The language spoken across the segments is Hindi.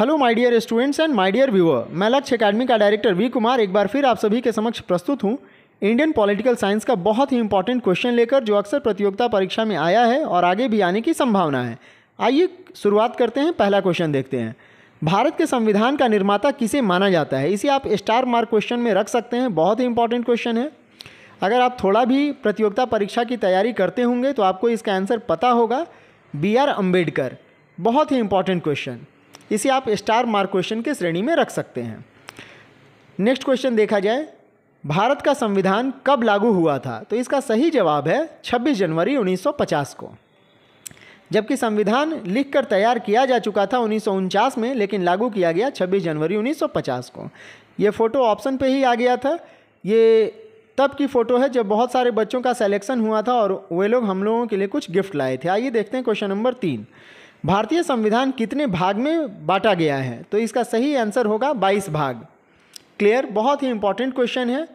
hello my dear students and my dear viewer मैं लक्ष्य अकेडमी का डायरेक्टर वी कुमार एक बार फिर आप सभी के समक्ष प्रस्तुत हूँ इंडियन पॉलिटिकल साइंस का बहुत ही इंपॉर्टेंट क्वेश्चन लेकर जो अक्सर प्रतियोगिता परीक्षा में आया है और आगे भी आने की संभावना है आइए शुरुआत करते हैं पहला क्वेश्चन देखते हैं भारत के संविधान का निर्माता किसे माना जाता है इसे आप स्टार मार्क क्वेश्चन में रख सकते हैं बहुत ही इंपॉर्टेंट क्वेश्चन है अगर आप थोड़ा भी प्रतियोगिता परीक्षा की तैयारी करते होंगे तो आपको इसका आंसर पता होगा बी आर अम्बेडकर बहुत ही इंपॉर्टेंट क्वेश्चन इसे आप स्टार मार्क क्वेश्चन के श्रेणी में रख सकते हैं नेक्स्ट क्वेश्चन देखा जाए भारत का संविधान कब लागू हुआ था तो इसका सही जवाब है 26 जनवरी 1950 को जबकि संविधान लिखकर तैयार किया जा चुका था उन्नीस में लेकिन लागू किया गया 26 जनवरी 1950 को ये फ़ोटो ऑप्शन पे ही आ गया था ये तब की फ़ोटो है जब बहुत सारे बच्चों का सिलेक्शन हुआ था और वे लोग हम लोगों के लिए कुछ गिफ्ट लाए थे आइए देखते हैं क्वेश्चन नंबर तीन भारतीय संविधान कितने भाग में बांटा गया है तो इसका सही आंसर होगा 22 भाग क्लियर बहुत ही इंपॉर्टेंट क्वेश्चन है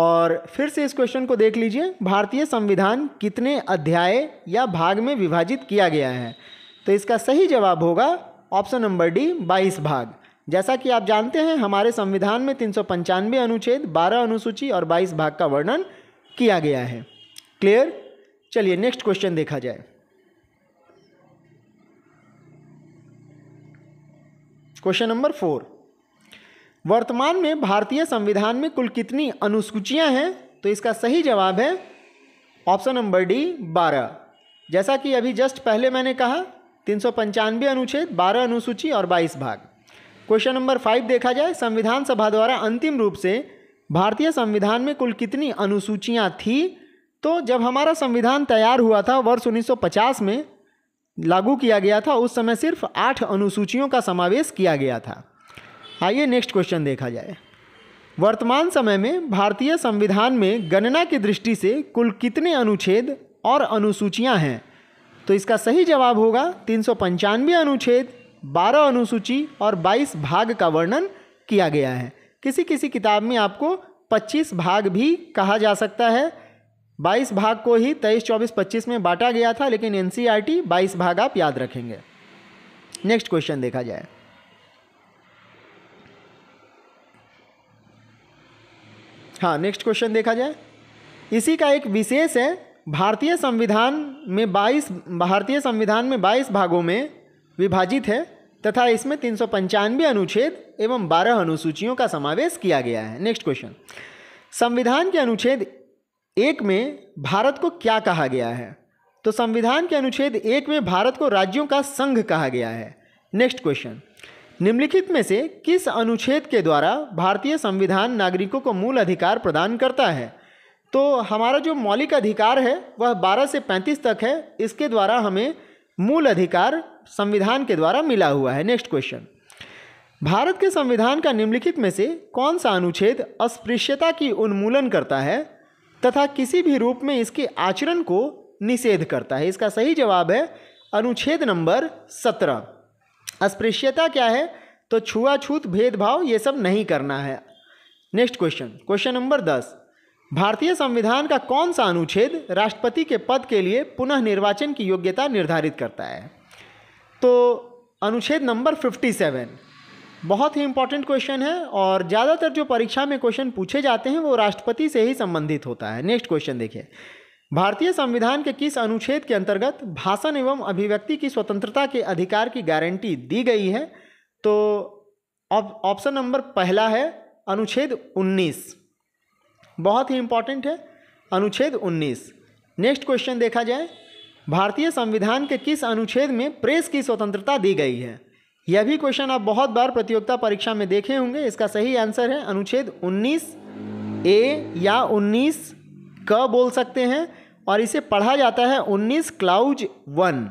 और फिर से इस क्वेश्चन को देख लीजिए भारतीय संविधान कितने अध्याय या भाग में विभाजित किया गया है तो इसका सही जवाब होगा ऑप्शन नंबर डी बाईस भाग जैसा कि आप जानते हैं हमारे संविधान में तीन अनुच्छेद बारह अनुसूची और बाईस भाग का वर्णन किया गया है क्लियर चलिए नेक्स्ट क्वेश्चन देखा जाए क्वेश्चन नंबर फोर वर्तमान में भारतीय संविधान में कुल कितनी अनुसूचियां हैं तो इसका सही जवाब है ऑप्शन नंबर डी बारह जैसा कि अभी जस्ट पहले मैंने कहा तीन सौ पंचानवे अनुच्छेद बारह अनुसूची और बाईस भाग क्वेश्चन नंबर फाइव देखा जाए संविधान सभा द्वारा अंतिम रूप से भारतीय संविधान में कुल कितनी अनुसूचियाँ थी तो जब हमारा संविधान तैयार हुआ था वर्ष 1950 में लागू किया गया था उस समय सिर्फ आठ अनुसूचियों का समावेश किया गया था आइए नेक्स्ट क्वेश्चन देखा जाए वर्तमान समय में भारतीय संविधान में गणना की दृष्टि से कुल कितने अनुच्छेद और अनुसूचियां हैं तो इसका सही जवाब होगा तीन अनुच्छेद 12 अनुसूची और 22 भाग का वर्णन किया गया है किसी किसी किताब में आपको 25 भाग भी कहा जा सकता है बाईस भाग को ही तेईस चौबीस पच्चीस में बांटा गया था लेकिन एन सी e बाईस भाग आप याद रखेंगे नेक्स्ट क्वेश्चन देखा जाए हाँ नेक्स्ट क्वेश्चन देखा जाए इसी का एक विशेष है भारतीय संविधान में 22 भारतीय संविधान में 22 भागों में विभाजित है तथा इसमें तीन सौ पंचानवे अनुच्छेद एवं 12 अनुसूचियों का समावेश किया गया है नेक्स्ट क्वेश्चन संविधान के अनुच्छेद एक में भारत को क्या कहा गया है तो संविधान के अनुच्छेद एक में भारत को राज्यों का संघ कहा गया है नेक्स्ट क्वेश्चन निम्नलिखित में से किस अनुच्छेद के द्वारा भारतीय संविधान नागरिकों को मूल अधिकार प्रदान करता है तो हमारा जो मौलिक अधिकार है वह 12 से 35 तक है इसके द्वारा हमें मूल अधिकार संविधान के द्वारा मिला हुआ है नेक्स्ट क्वेश्चन भारत के संविधान का निम्नलिखित में से कौन सा अनुच्छेद अस्पृश्यता की उन्मूलन करता है तथा किसी भी रूप में इसके आचरण को निषेध करता है इसका सही जवाब है अनुच्छेद नंबर सत्रह अस्पृश्यता क्या है तो छुआछूत भेदभाव ये सब नहीं करना है नेक्स्ट क्वेश्चन क्वेश्चन नंबर दस भारतीय संविधान का कौन सा अनुच्छेद राष्ट्रपति के पद के लिए पुनः निर्वाचन की योग्यता निर्धारित करता है तो अनुच्छेद नंबर फिफ्टी सेवन बहुत ही इंपॉर्टेंट क्वेश्चन है और ज़्यादातर जो परीक्षा में क्वेश्चन पूछे जाते हैं वो राष्ट्रपति से ही संबंधित होता है नेक्स्ट क्वेश्चन देखिए भारतीय संविधान के किस अनुच्छेद के अंतर्गत भाषण एवं अभिव्यक्ति की स्वतंत्रता के अधिकार की गारंटी दी गई है तो ऑप्शन नंबर पहला है अनुच्छेद 19 बहुत ही इंपॉर्टेंट है अनुच्छेद 19 नेक्स्ट क्वेश्चन देखा जाए भारतीय संविधान के किस अनुच्छेद में प्रेस की स्वतंत्रता दी गई है यह भी क्वेश्चन आप बहुत बार प्रतियोगिता परीक्षा में देखे होंगे इसका सही आंसर है अनुच्छेद 19 ए या 19 क बोल सकते हैं और इसे पढ़ा जाता है 19 क्लाउज वन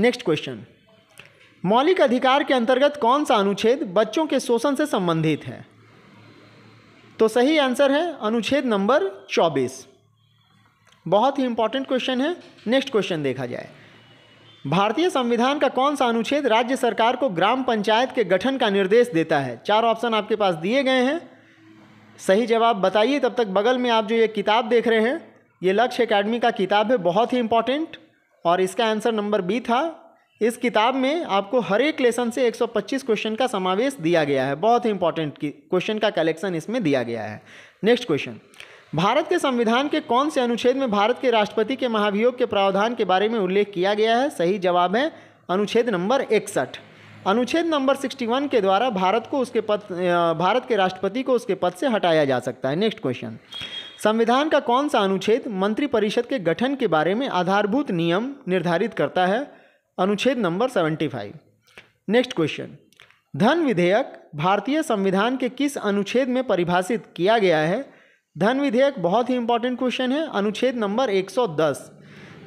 नेक्स्ट क्वेश्चन मौलिक अधिकार के अंतर्गत कौन सा अनुच्छेद बच्चों के शोषण से संबंधित है तो सही आंसर है अनुच्छेद नंबर 24 बहुत ही इंपॉर्टेंट क्वेश्चन है नेक्स्ट क्वेश्चन देखा जाए भारतीय संविधान का कौन सा अनुच्छेद राज्य सरकार को ग्राम पंचायत के गठन का निर्देश देता है चार ऑप्शन आपके पास दिए गए हैं सही जवाब बताइए तब तक बगल में आप जो ये किताब देख रहे हैं ये लक्ष्य अकेडमी का किताब है बहुत ही इम्पॉर्टेंट और इसका आंसर नंबर बी था इस किताब में आपको हर एक लेसन से 125 क्वेश्चन का समावेश दिया गया है बहुत ही इंपॉर्टेंट क्वेश्चन का कलेक्शन इसमें दिया गया है नेक्स्ट क्वेश्चन भारत के संविधान के कौन से अनुच्छेद में भारत के राष्ट्रपति के महाभियोग के प्रावधान के बारे में उल्लेख किया गया है सही जवाब है अनुच्छेद नंबर इकसठ अनुच्छेद नंबर 61 के द्वारा भारत को उसके पद भारत के राष्ट्रपति को उसके पद से हटाया जा सकता है नेक्स्ट क्वेश्चन संविधान का कौन सा अनुच्छेद मंत्रिपरिषद के गठन के बारे में आधारभूत नियम निर्धारित करता है अनुच्छेद नंबर 75 नेक्स्ट क्वेश्चन धन विधेयक भारतीय संविधान के किस अनुच्छेद में परिभाषित किया गया है धन विधेयक बहुत ही इंपॉर्टेंट क्वेश्चन है अनुच्छेद नंबर 110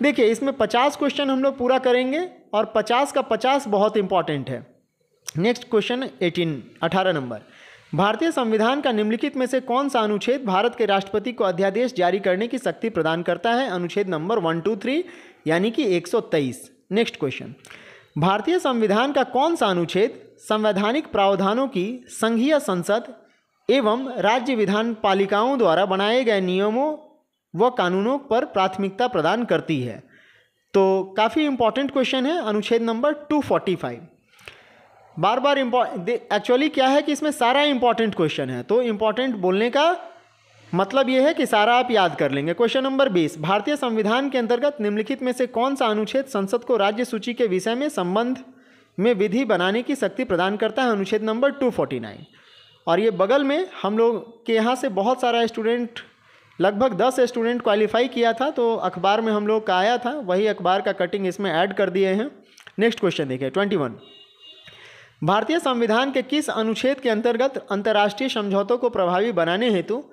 देखिए इसमें 50 क्वेश्चन हम लोग पूरा करेंगे और 50 का 50 बहुत इंपॉर्टेंट है नेक्स्ट क्वेश्चन 18 18 नंबर भारतीय संविधान का निम्नलिखित में से कौन सा अनुच्छेद भारत के राष्ट्रपति को अध्यादेश जारी करने की शक्ति प्रदान करता है अनुच्छेद नंबर वन टू थ्री यानी कि एक नेक्स्ट क्वेश्चन भारतीय संविधान का कौन सा अनुच्छेद संवैधानिक प्रावधानों की संघीय संसद एवं राज्य विधान पालिकाओं द्वारा बनाए गए नियमों व कानूनों पर प्राथमिकता प्रदान करती है तो काफ़ी इम्पॉर्टेंट क्वेश्चन है अनुच्छेद नंबर 245 बार बार एक्चुअली क्या है कि इसमें सारा इम्पॉर्टेंट क्वेश्चन है तो इम्पॉर्टेंट बोलने का मतलब यह है कि सारा आप याद कर लेंगे क्वेश्चन नंबर बीस भारतीय संविधान के अंतर्गत निम्नलिखित में से कौन सा अनुच्छेद संसद को राज्य सूची के विषय में संबंध में विधि बनाने की शक्ति प्रदान करता है अनुच्छेद नंबर टू फोर्टी नाइन और ये बगल में हम लोग के यहाँ से बहुत सारा स्टूडेंट लगभग दस स्टूडेंट क्वालिफाई किया था तो अखबार में हम लोग का आया था वही अखबार का कटिंग इसमें ऐड कर दिए हैं नेक्स्ट क्वेश्चन देखिए ट्वेंटी वन भारतीय संविधान के किस अनुच्छेद के अंतर्गत अंतर्राष्ट्रीय समझौतों को प्रभावी बनाने हेतु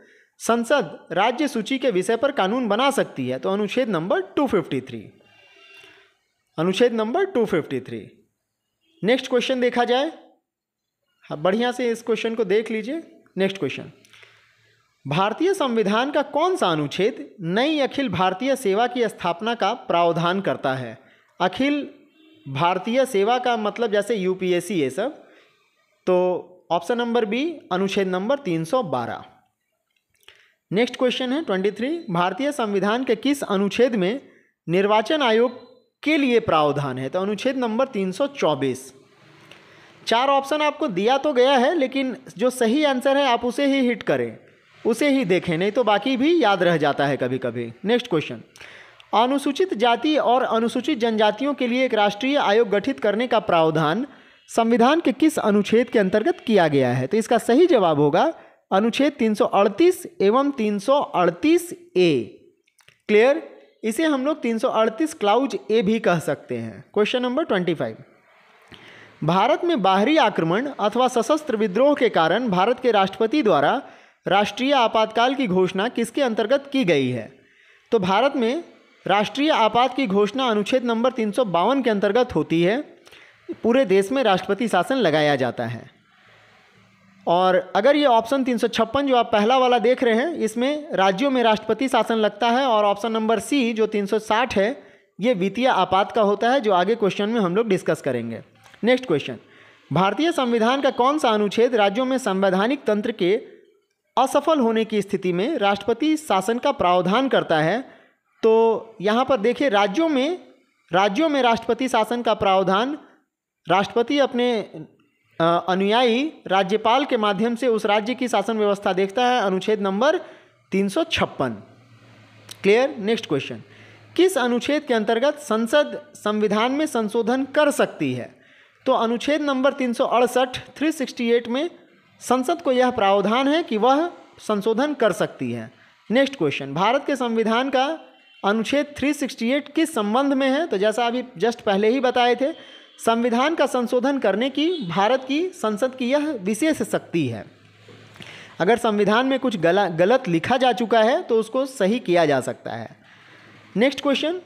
संसद राज्य सूची के विषय पर कानून बना सकती है तो अनुच्छेद नंबर टू फिफ्टी थ्री अनुच्छेद number two fifty three next question देखा जाए हाँ, बढ़िया से इस क्वेश्चन को देख लीजिए नेक्स्ट क्वेश्चन भारतीय संविधान का कौन सा अनुच्छेद नई अखिल भारतीय सेवा की स्थापना का प्रावधान करता है अखिल भारतीय सेवा का मतलब जैसे यूपीएससी ये सब तो ऑप्शन नंबर बी अनुच्छेद नंबर 312 नेक्स्ट क्वेश्चन है 23 भारतीय संविधान के किस अनुच्छेद में निर्वाचन आयोग के लिए प्रावधान है तो अनुच्छेद नंबर तीन चार ऑप्शन आपको दिया तो गया है लेकिन जो सही आंसर है आप उसे ही हिट करें उसे ही देखें नहीं तो बाकी भी याद रह जाता है कभी कभी नेक्स्ट क्वेश्चन अनुसूचित जाति और अनुसूचित जनजातियों के लिए एक राष्ट्रीय आयोग गठित करने का प्रावधान संविधान के किस अनुच्छेद के अंतर्गत किया गया है तो इसका सही जवाब होगा अनुच्छेद 338 एवं 338 ए क्लियर इसे हम लोग 338 क्लाउज ए भी कह सकते हैं क्वेश्चन नंबर 25 भारत में बाहरी आक्रमण अथवा सशस्त्र विद्रोह के कारण भारत के राष्ट्रपति द्वारा राष्ट्रीय आपातकाल की घोषणा किसके अंतर्गत की गई है तो भारत में राष्ट्रीय आपात की घोषणा अनुच्छेद नंबर तीन के अंतर्गत होती है पूरे देश में राष्ट्रपति शासन लगाया जाता है और अगर ये ऑप्शन तीन जो आप पहला वाला देख रहे हैं इसमें राज्यों में राष्ट्रपति शासन लगता है और ऑप्शन नंबर सी जो 360 है ये वित्तीय आपात का होता है जो आगे क्वेश्चन में हम लोग डिस्कस करेंगे नेक्स्ट क्वेश्चन भारतीय संविधान का कौन सा अनुच्छेद राज्यों में संवैधानिक तंत्र के असफल होने की स्थिति में राष्ट्रपति शासन का प्रावधान करता है तो यहाँ पर देखिए राज्यों में राज्यों में राष्ट्रपति शासन का प्रावधान राष्ट्रपति अपने अनुयायी राज्यपाल के माध्यम से उस राज्य की शासन व्यवस्था देखता है अनुच्छेद नंबर तीन क्लियर नेक्स्ट क्वेश्चन किस अनुच्छेद के अंतर्गत संसद संविधान में संशोधन कर सकती है तो अनुच्छेद नंबर तीन सौ अड़सठ थ्री सिक्सटी एट में संसद को यह प्रावधान है कि वह संशोधन कर सकती है नेक्स्ट क्वेश्चन भारत के संविधान का अनुच्छेद 368 किस संबंध में है तो जैसा अभी जस्ट पहले ही बताए थे संविधान का संशोधन करने की भारत की संसद की यह विशेष शक्ति है अगर संविधान में कुछ गला गलत लिखा जा चुका है तो उसको सही किया जा सकता है नेक्स्ट क्वेश्चन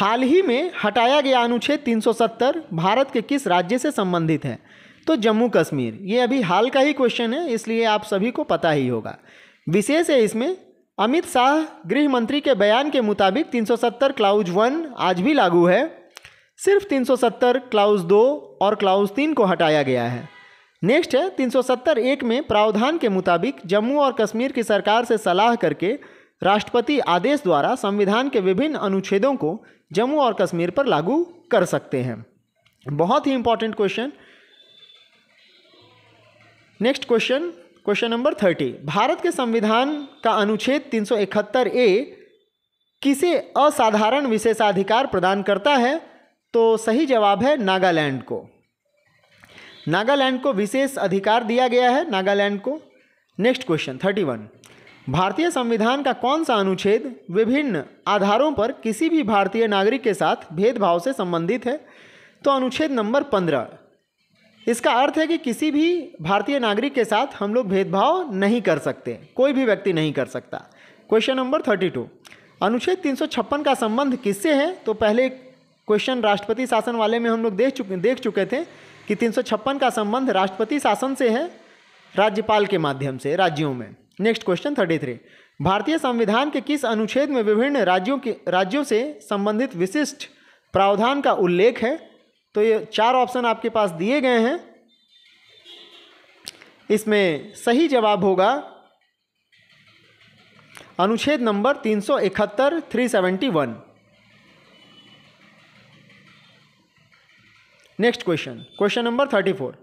हाल ही में हटाया गया अनुच्छेद 370 भारत के किस राज्य से संबंधित है तो जम्मू कश्मीर ये अभी हाल का ही क्वेश्चन है इसलिए आप सभी को पता ही होगा विशेष है इसमें अमित शाह गृह मंत्री के बयान के मुताबिक 370 क्लाउज वन आज भी लागू है सिर्फ 370 क्लाउज दो और क्लाउज तीन को हटाया गया है नेक्स्ट है सत्तर एक में प्रावधान के मुताबिक जम्मू और कश्मीर की सरकार से सलाह करके राष्ट्रपति आदेश द्वारा संविधान के विभिन्न अनुच्छेदों को जम्मू और कश्मीर पर लागू कर सकते हैं बहुत ही important question next question question number thirty भारत के संविधान का अनुच्छेद 371 ए किसे असाधारण विशेषाधिकार प्रदान करता है तो सही जवाब है नागालैंड को नागालैंड को विशेष अधिकार दिया गया है नागालैंड को नेक्स्ट क्वेश्चन थर्टी वन भारतीय संविधान का कौन सा अनुच्छेद विभिन्न आधारों पर किसी भी भारतीय नागरिक के साथ भेदभाव से संबंधित है तो अनुच्छेद नंबर पंद्रह इसका अर्थ है कि किसी भी भारतीय नागरिक के साथ हम लोग भेदभाव नहीं कर सकते कोई भी व्यक्ति नहीं कर सकता क्वेश्चन नंबर थर्टी टू अनुच्छेद तीन सौ छप्पन का संबंध किससे है तो पहले क्वेश्चन राष्ट्रपति शासन वाले में हम लोग देख चुके देख चुके थे कि तीन सौ छप्पन का संबंध राष्ट्रपति शासन से है राज्यपाल के माध्यम से राज्यों में नेक्स्ट क्वेश्चन थर्टी थ्री भारतीय संविधान के किस अनुच्छेद में विभिन्न राज्यों के राज्यों से संबंधित विशिष्ट प्रावधान का उल्लेख है तो ये चार ऑप्शन आपके पास दिए गए हैं इसमें सही जवाब होगा अनुच्छेद नंबर तीन सौ इकहत्तर three seventy one next question question number thirty four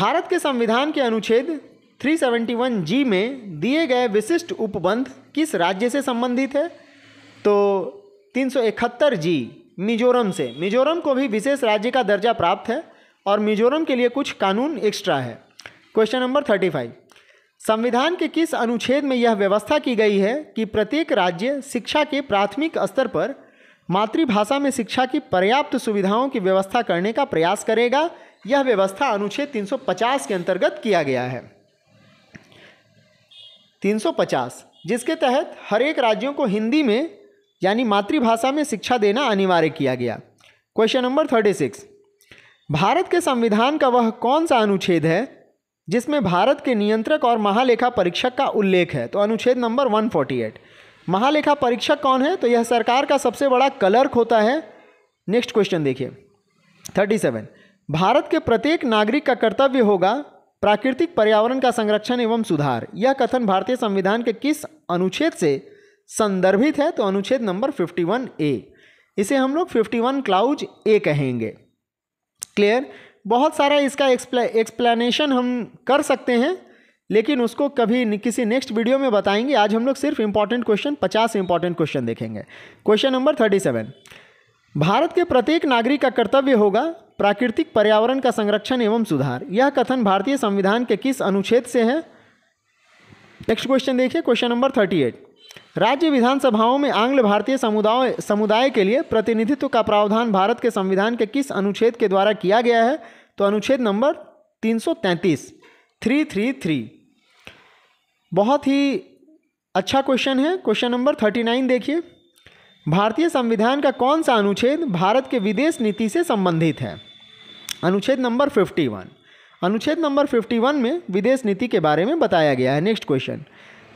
भारत के संविधान के अनुच्छेद 371 जी में दिए गए विशिष्ट उपबंध किस राज्य से संबंधित है तो 371 जी मिजोरम से मिजोरम को भी विशेष राज्य का दर्जा प्राप्त है और मिजोरम के लिए कुछ कानून एक्स्ट्रा है क्वेश्चन नंबर थर्टी फाइव संविधान के किस अनुच्छेद में यह व्यवस्था की गई है कि प्रत्येक राज्य शिक्षा के प्राथमिक स्तर पर मातृभाषा में शिक्षा की पर्याप्त सुविधाओं की व्यवस्था करने का प्रयास करेगा यह व्यवस्था अनुच्छेद 350 के अंतर्गत किया गया है 350 जिसके तहत हर एक राज्यों को हिंदी में यानी मातृभाषा में शिक्षा देना अनिवार्य किया गया क्वेश्चन नंबर 36 भारत के संविधान का वह कौन सा अनुच्छेद है जिसमें भारत के नियंत्रक और महालेखा परीक्षक का उल्लेख है तो अनुच्छेद नंबर 148 महालेखा परीक्षक कौन है तो यह सरकार का सबसे बड़ा कलर्क होता है नेक्स्ट क्वेश्चन देखिए 37 भारत के प्रत्येक नागरिक का कर्तव्य होगा प्राकृतिक पर्यावरण का संरक्षण एवं सुधार यह कथन भारतीय संविधान के किस अनुच्छेद से संदर्भित है तो अनुच्छेद नंबर 51 ए इसे हम लोग 51 क्लाउज ए कहेंगे क्लियर बहुत सारा इसका एक्सप्लेनेशन हम कर सकते हैं लेकिन उसको कभी किसी नेक्स्ट वीडियो में बताएंगे आज हम लोग सिर्फ इंपॉर्टेंट क्वेश्चन पचास इंपॉर्टेंट क्वेश्चन देखेंगे क्वेश्चन नंबर थर्टी सेवन भारत के प्रत्येक नागरिक का कर्तव्य होगा प्राकृतिक पर्यावरण का संरक्षण एवं सुधार यह कथन भारतीय संविधान के किस अनुच्छेद से है नेक्स्ट क्वेश्चन देखिए क्वेश्चन नंबर थर्टी एट राज्य विधानसभाओं में आंग्ल भारतीय समुदाय समुदाय के लिए प्रतिनिधित्व का प्रावधान भारत के संविधान के किस अनुच्छेद के द्वारा किया गया है तो अनुच्छेद नंबर तीन सौ तैंतीस थ्री थ्री थ्री बहुत ही अच्छा क्वेश्चन है क्वेश्चन नंबर थर्टी नाइन देखिए भारतीय संविधान का कौन सा अनुच्छेद भारत के विदेश नीति से संबंधित है अनुच्छेद नंबर फिफ्टी वन अनुच्छेद नंबर फिफ्टी वन में विदेश नीति के बारे में बताया गया है नेक्स्ट क्वेश्चन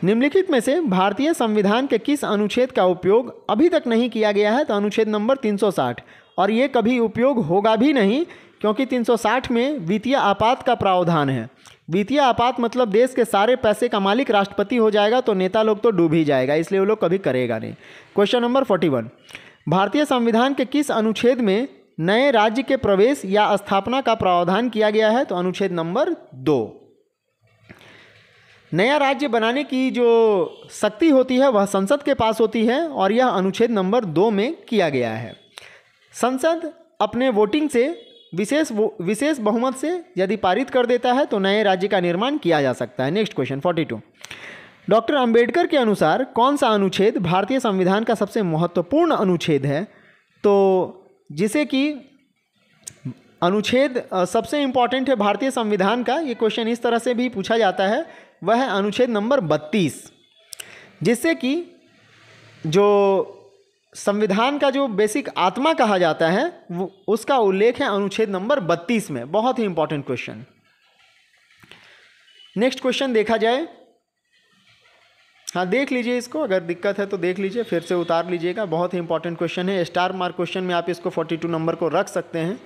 निम्नलिखित में से भारतीय संविधान के किस अनुच्छेद का उपयोग अभी तक नहीं किया गया है तो अनुच्छेद नंबर 360 और ये कभी उपयोग होगा भी नहीं क्योंकि 360 में वित्तीय आपात का प्रावधान है वित्तीय आपात मतलब देश के सारे पैसे का मालिक राष्ट्रपति हो जाएगा तो नेता लोग तो डूब ही जाएगा इसलिए वो लोग कभी करेगा नहीं क्वेश्चन नंबर फोर्टी वन भारतीय संविधान के किस अनुच्छेद में नए राज्य के प्रवेश या स्थापना का प्रावधान किया गया है तो अनुच्छेद नंबर दो नया राज्य बनाने की जो शक्ति होती है वह संसद के पास होती है और यह अनुच्छेद नंबर दो में किया गया है संसद अपने वोटिंग से विशेष विशेष बहुमत से यदि पारित कर देता है तो नए राज्य का निर्माण किया जा सकता है next question forty two doctor Ambedkar के अनुसार कौन सा अनुच्छेद भारतीय संविधान का सबसे महत्वपूर्ण अनुच्छेद है तो जिसे कि अनुच्छेद सबसे इम्पॉर्टेंट है भारतीय संविधान का ये क्वेश्चन इस तरह से भी पूछा जाता है वह है अनुच्छेद नंबर बत्तीस जिससे कि जो संविधान का जो बेसिक आत्मा कहा जाता है वो उसका उल्लेख है अनुच्छेद नंबर 32 में बहुत ही इंपॉर्टेंट क्वेश्चन नेक्स्ट क्वेश्चन देखा जाए हाँ देख लीजिए इसको अगर दिक्कत है तो देख लीजिए फिर से उतार लीजिएगा बहुत ही इंपॉर्टेंट क्वेश्चन है स्टार मार्क क्वेश्चन में आप इसको 42 नंबर को रख सकते हैं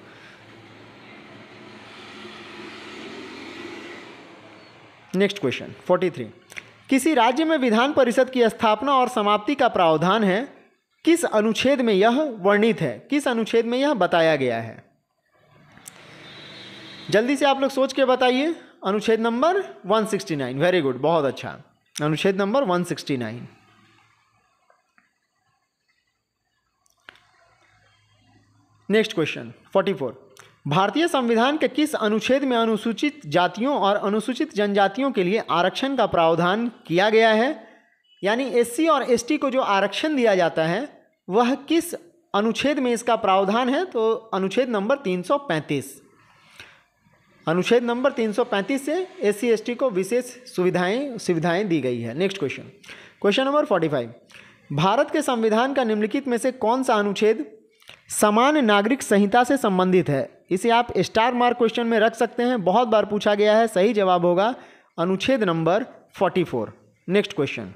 नेक्स्ट क्वेश्चन 43 किसी राज्य में विधान परिषद की स्थापना और समाप्ति का प्रावधान है किस अनुच्छेद में यह वर्णित है किस अनुच्छेद में यह बताया गया है जल्दी से आप लोग सोच के बताइए अनुच्छेद नंबर 169 वेरी गुड बहुत अच्छा अनुच्छेद नंबर 169 नेक्स्ट क्वेश्चन 44 भारतीय संविधान के किस अनुच्छेद में अनुसूचित जातियों और अनुसूचित जनजातियों के लिए आरक्षण का प्रावधान किया गया है यानी एससी और एसटी को जो आरक्षण दिया जाता है वह किस अनुच्छेद में इसका प्रावधान है तो अनुच्छेद नंबर 335 अनुच्छेद नंबर 335 से एस सी एस टी को विशेष सुविधाएं सुविधाएं दी गई है next question question number 45 Bharat के संविधान का निम्नलिखित में से कौन सा अनुच्छेद समान नागरिक संहिता से संबंधित है इसे आप स्टार मार्क क्वेश्चन में रख सकते हैं बहुत बार पूछा गया है सही जवाब होगा अनुच्छेद नंबर 44 नेक्स्ट क्वेश्चन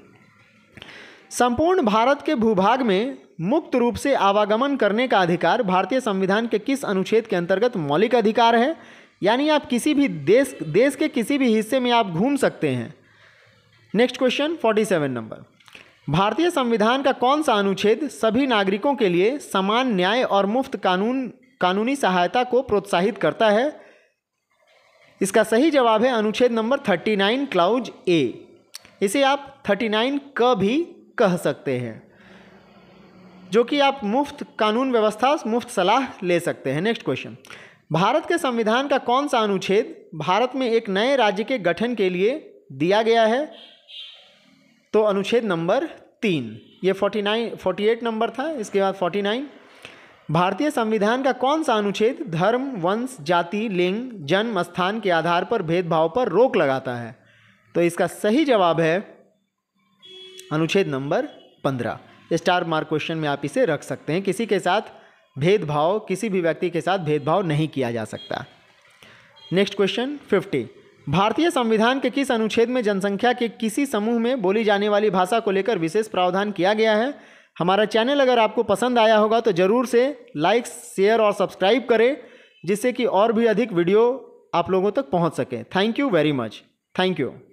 संपूर्ण भारत के भूभाग में मुक्त रूप से आवागमन करने का अधिकार भारतीय संविधान के किस अनुच्छेद के अंतर्गत मौलिक अधिकार है यानी आप किसी भी देश देश के किसी भी हिस्से में आप घूम सकते हैं next question forty seven number भारतीय संविधान का कौन सा अनुच्छेद सभी नागरिकों के लिए समान न्याय और मुफ्त कानून कानूनी सहायता को प्रोत्साहित करता है इसका सही जवाब है अनुच्छेद number thirty nine clause A इसे आप थर्टी नाइन क भी कह सकते हैं जो कि आप मुफ्त कानून व्यवस्था मुफ्त सलाह ले सकते हैं नेक्स्ट क्वेश्चन भारत के संविधान का कौन सा अनुच्छेद भारत में एक नए राज्य के गठन के लिए दिया गया है तो अनुच्छेद नंबर तीन ये forty nine forty eight number था इसके बाद फोर्टी नाइन भारतीय संविधान का कौन सा अनुच्छेद धर्म वंश जाति लिंग जन्म स्थान के आधार पर भेदभाव पर रोक लगाता है तो इसका सही जवाब है अनुच्छेद नंबर पंद्रह स्टार मार्क क्वेश्चन में आप इसे रख सकते हैं किसी के साथ भेदभाव किसी भी व्यक्ति के साथ भेदभाव नहीं किया जा सकता नेक्स्ट क्वेश्चन फिफ्टी भारतीय संविधान के किस अनुच्छेद में जनसंख्या के किसी समूह में बोली जाने वाली भाषा को लेकर विशेष प्रावधान किया गया है हमारा चैनल अगर आपको पसंद आया होगा तो ज़रूर से लाइक शेयर और सब्सक्राइब करें जिससे कि और भी अधिक वीडियो आप लोगों तक पहुंच सके thank you very much thank you